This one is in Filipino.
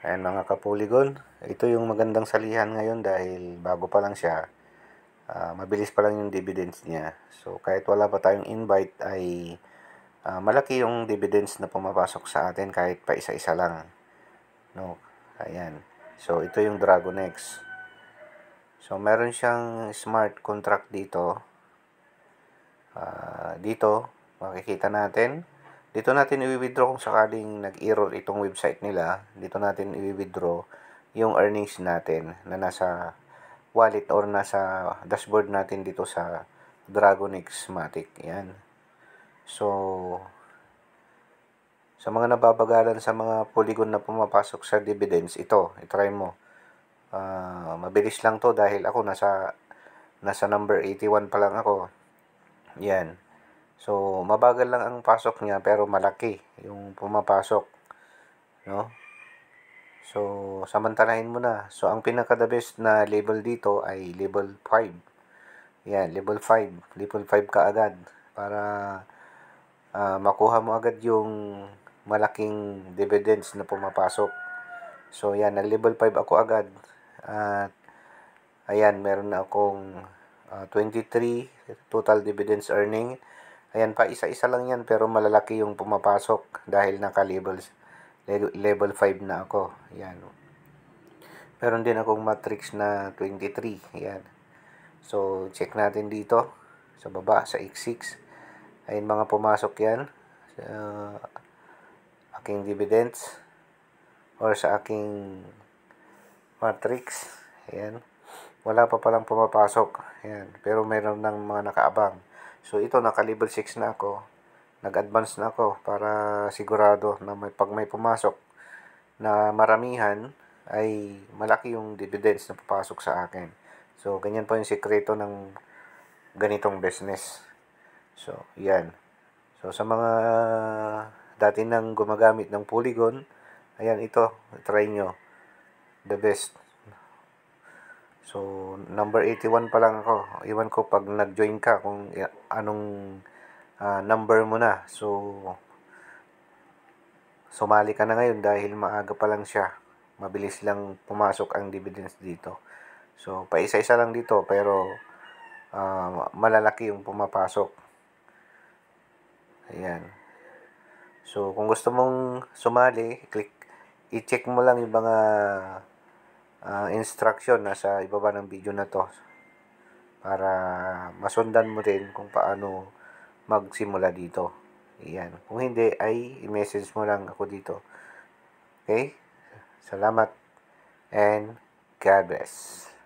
Ayan mga kapolygon, ito yung magandang salihan ngayon dahil bago pa lang siya, uh, mabilis pa lang yung dividends niya. So kahit wala pa tayong invite ay uh, malaki yung dividends na pumapasok sa atin kahit pa isa-isa lang. No? Ayan. So ito yung Dragon X. So meron siyang smart contract dito. Uh, dito, makikita natin dito natin i-withdraw kung sakaling nag-error itong website nila. Dito natin i-withdraw yung earnings natin na nasa wallet or nasa dashboard natin dito sa Dragonix-matic. Yan. So, sa mga nababagalan sa mga polygon na pumapasok sa dividends, ito, itry mo. Uh, mabilis lang to dahil ako nasa nasa number 81 pa lang ako. Yan. So, mabagal lang ang pasok niya pero malaki yung pumapasok. No? So, samantalahin mo na. So, ang pinaka-the best na level dito ay level 5. Yan, level 5. Level 5 ka agad para uh, makuha mo agad yung malaking dividends na pumapasok. So, yan, nag-level 5 ako agad. At, ayan, meron na akong uh, ah, 23 total dividends earning. Ayan pa, isa-isa lang yan pero malalaki yung pumapasok dahil naka-level level 5 na ako. Ayan. Meron din akong matrix na 23. Ayan. So, check natin dito sa baba, sa X6. Ayan mga pumasok yan sa aking dividends or sa aking matrix. Ayan. Wala pa palang pumapasok. Ayan. Pero meron ng mga nakaabang. So ito naka level 6 na ako. Nag-advance na ako para sigurado na may, pag may pumasok na maramihan ay malaki yung dividends na papasok sa akin. So ganyan po yung sikreto ng ganitong business. So yan. So sa mga dati nang gumagamit ng polygon, ayan ito, try nyo. The best. So, number 81 pa lang ako. Iwan ko pag nag-join ka kung anong uh, number mo na. So, sumali ka na ngayon dahil maaga pa lang siya. Mabilis lang pumasok ang dividends dito. So, paisa-isa lang dito pero uh, malalaki yung pumapasok. Ayan. So, kung gusto mong sumali, click i-check mo lang yung mga uh, instruction nasa ibaba ng video na to para masundan mo rin kung paano magsimula dito. Iyan. Kung hindi ay i-message mo lang ako dito. Okay? Salamat and God bless.